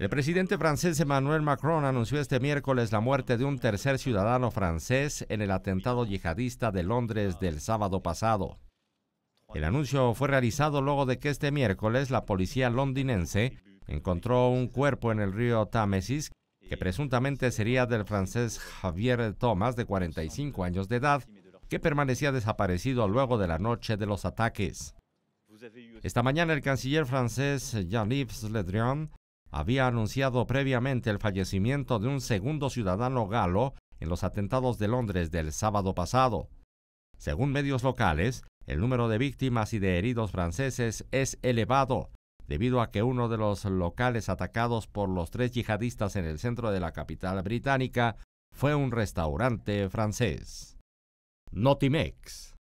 El presidente francés Emmanuel Macron anunció este miércoles la muerte de un tercer ciudadano francés en el atentado yihadista de Londres del sábado pasado. El anuncio fue realizado luego de que este miércoles la policía londinense encontró un cuerpo en el río Támesis que presuntamente sería del francés Javier Thomas, de 45 años de edad, que permanecía desaparecido luego de la noche de los ataques. Esta mañana el canciller francés Jean-Yves Le Drian había anunciado previamente el fallecimiento de un segundo ciudadano galo en los atentados de Londres del sábado pasado. Según medios locales, el número de víctimas y de heridos franceses es elevado, debido a que uno de los locales atacados por los tres yihadistas en el centro de la capital británica fue un restaurante francés. Notimex